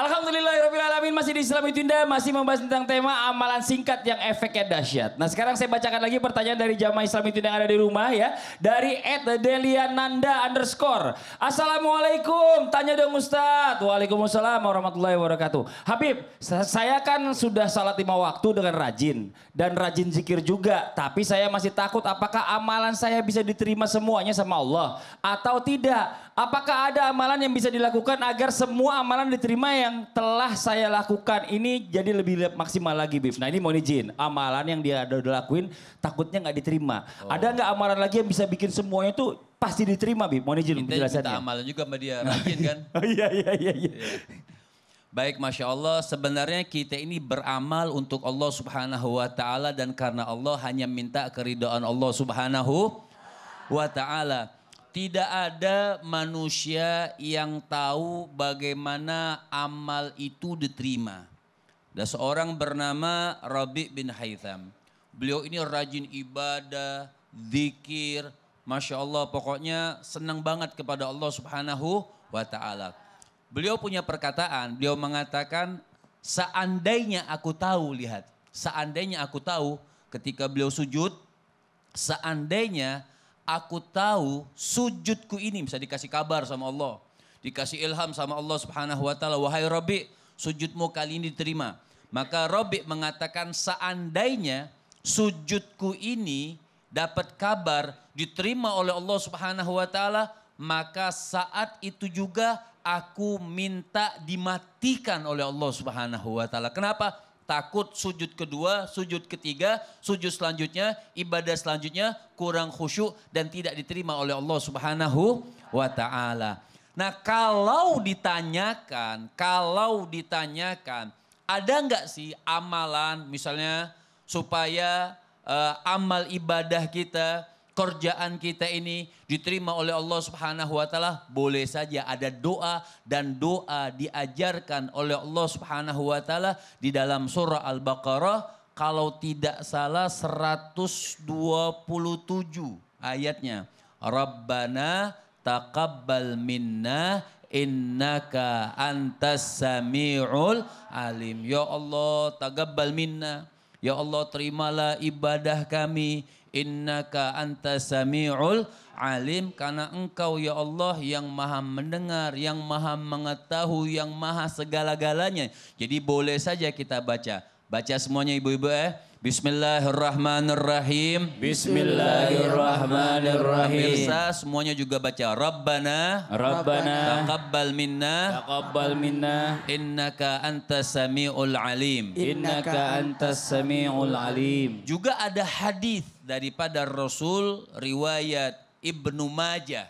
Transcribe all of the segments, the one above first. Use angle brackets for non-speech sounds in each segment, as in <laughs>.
Alhamdulillahirrahmanirrahim masih di Islam Itunda masih membahas tentang tema amalan singkat yang efeknya dahsyat. Nah sekarang saya bacakan lagi pertanyaan dari jamaah Islam Itunda yang ada di rumah ya. Dari Ed Nanda underscore. Assalamualaikum, tanya dong Ustadz. Waalaikumsalam warahmatullahi wabarakatuh. Habib, saya kan sudah salat lima waktu dengan rajin. Dan rajin zikir juga. Tapi saya masih takut apakah amalan saya bisa diterima semuanya sama Allah. Atau tidak. Apakah ada amalan yang bisa dilakukan agar semua amalan diterima yang yang telah saya lakukan ini jadi lebih maksimal lagi, Bif. Nah ini mohon izin, amalan yang dia udah lakuin takutnya nggak diterima. Oh. Ada nggak amalan lagi yang bisa bikin semuanya tuh pasti diterima, Bif? Mohon izin kita, Kita amalan juga sama dia, rajin kan? <laughs> oh, iya, iya, iya, iya. iya. Baik, Masya Allah, sebenarnya kita ini beramal untuk Allah subhanahu wa ta'ala dan karena Allah hanya minta keridoan Allah subhanahu wa ta'ala. Tidak ada manusia yang tahu bagaimana amal itu diterima. Ada seorang bernama Rabi bin Haytham. Beliau ini rajin ibadah, zikir, Masya Allah pokoknya senang banget kepada Allah subhanahu wa ta'ala. Beliau punya perkataan, beliau mengatakan seandainya aku tahu lihat. Seandainya aku tahu ketika beliau sujud, seandainya aku tahu sujudku ini bisa dikasih kabar sama Allah. Dikasih ilham sama Allah Subhanahu wa taala, wahai Rabbi, sujudmu kali ini diterima. Maka Rabbi mengatakan seandainya sujudku ini dapat kabar diterima oleh Allah Subhanahu wa taala, maka saat itu juga aku minta dimatikan oleh Allah Subhanahu wa taala. Kenapa? takut sujud kedua, sujud ketiga, sujud selanjutnya, ibadah selanjutnya kurang khusyuk dan tidak diterima oleh Allah Subhanahu wa taala. Nah, kalau ditanyakan, kalau ditanyakan, ada nggak sih amalan misalnya supaya uh, amal ibadah kita kerjaan kita ini diterima oleh Allah Subhanahu wa taala, boleh saja ada doa dan doa diajarkan oleh Allah Subhanahu wa taala di dalam surah Al-Baqarah kalau tidak salah 127 ayatnya. Rabbana taqabbal minna innaka antas samiul alim. Ya Allah, taqabbal minna. Ya Allah, terimalah ibadah kami innaka antas samiul alim karena engkau ya Allah yang maha mendengar, yang maha mengetahui, yang maha segala-galanya. Jadi boleh saja kita baca Baca semuanya ibu-ibu ya. Bismillahirrahmanirrahim. Bismillahirrahmanirrahim. Pemirsa semuanya juga baca Rabbana Rabbana taqabbal minna taqabbal minna innaka antasami samiul alim innaka antasami samiul alim. Juga ada hadis daripada Rasul riwayat Ibnu Majah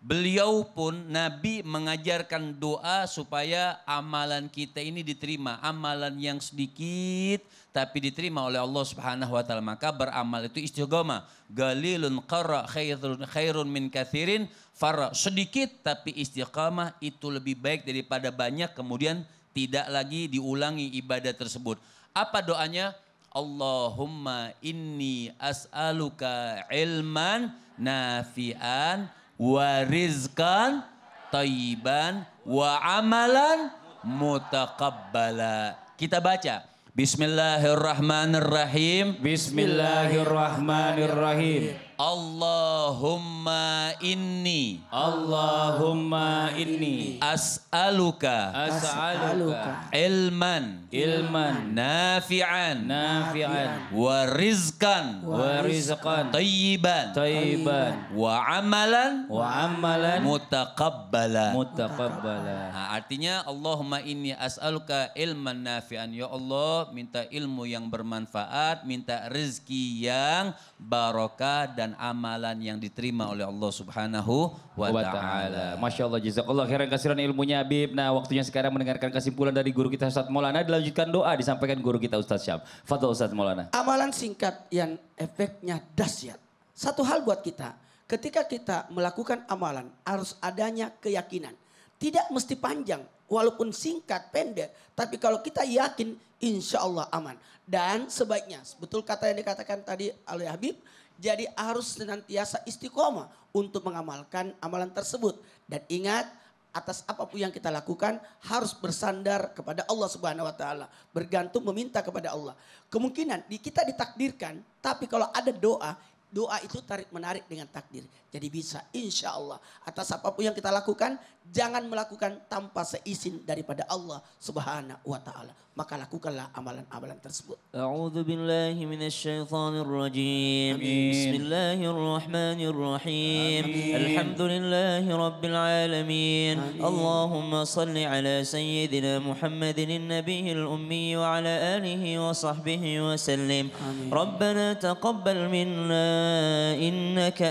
Beliau pun Nabi mengajarkan doa supaya amalan kita ini diterima. Amalan yang sedikit tapi diterima oleh Allah Subhanahu wa taala. Maka beramal itu istiqomah. Galilun qara khairun khairun min kathirin fara. Sedikit tapi istiqomah itu lebih baik daripada banyak kemudian tidak lagi diulangi ibadah tersebut. Apa doanya? Allahumma inni as'aluka ilman nafi'an Wariskan taiban wa amalan mutakabbala. Kita baca. Bismillahirrahmanirrahim. Bismillahirrahmanirrahim. Allahumma inni Allahumma inni as'aluka as'aluka ilman ilman nafi'an nafi'an wa rizqan wa rizqan tayyiban tayyiban wa amalan wa amalan mutaqabbala mutaqabbala nah, artinya Allahumma inni as'aluka ilman nafi'an ya Allah minta ilmu yang bermanfaat minta rezeki yang barokah dan dan amalan yang diterima oleh Allah Subhanahu wa taala. Masya Allah jazakallah khairan kasiran ilmunya Habib. Nah, waktunya sekarang mendengarkan kesimpulan dari guru kita Ustaz Maulana dilanjutkan doa disampaikan guru kita Ustaz Syam. Fadhil Ustaz Maulana. Amalan singkat yang efeknya dahsyat. Satu hal buat kita, ketika kita melakukan amalan harus adanya keyakinan. Tidak mesti panjang, walaupun singkat, pendek. Tapi kalau kita yakin, insya Allah aman. Dan sebaiknya, betul kata yang dikatakan tadi oleh Habib, jadi harus senantiasa istiqomah untuk mengamalkan amalan tersebut. Dan ingat atas apapun yang kita lakukan harus bersandar kepada Allah Subhanahu wa taala, bergantung meminta kepada Allah. Kemungkinan kita ditakdirkan, tapi kalau ada doa, doa itu tarik menarik dengan takdir. Jadi bisa insya Allah atas apapun yang kita lakukan jangan melakukan tanpa seizin daripada Allah subhanahu wa ta'ala. maka lakukanlah amalan-amalan tersebut. A'udzu billahi minasyaitonir rajim. Bismillahirrahmanirrahim. Alhamdulillahirabbil alamin. Allahumma shalli ala sayyidina Muhammadin nabiyil ummi wa ala alihi wa sahbihi wa sallim. Rabbana taqabbal minna innaka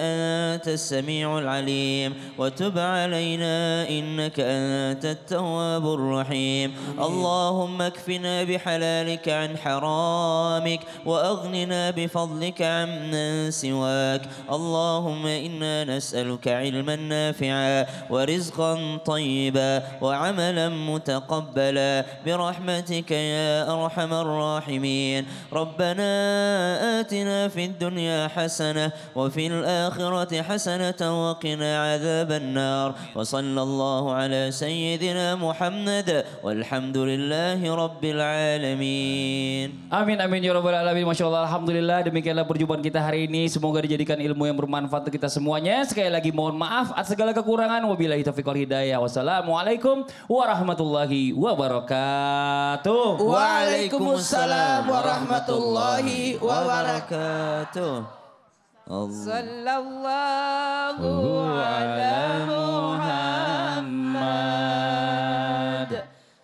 antas samiul alim wa tub alaina innaka antat tawwabur rahim. Allahumma kfina وأغننا بحلالك عن حرامك وأغننا بفضلك عمن سواك اللهم إنا نسألك علما نافعا ورزقا طيبا وعملا متقبلا برحمتك يا أرحم الراحمين ربنا آتنا في الدنيا حسنة وفي الآخرة حسنة وقنا عذاب النار وصلى الله على سيدنا محمد والحمد لله رب rabbil alamin. Amin amin ya rabbal alamin. Masya Allah alhamdulillah demikianlah perjumpaan kita hari ini. Semoga dijadikan ilmu yang bermanfaat untuk kita semuanya. Sekali lagi mohon maaf atas segala kekurangan. Wabillahi taufiq wal hidayah. Wassalamualaikum warahmatullahi wabarakatuh. Waalaikumsalam warahmatullahi wabarakatuh. صلى الله على محمد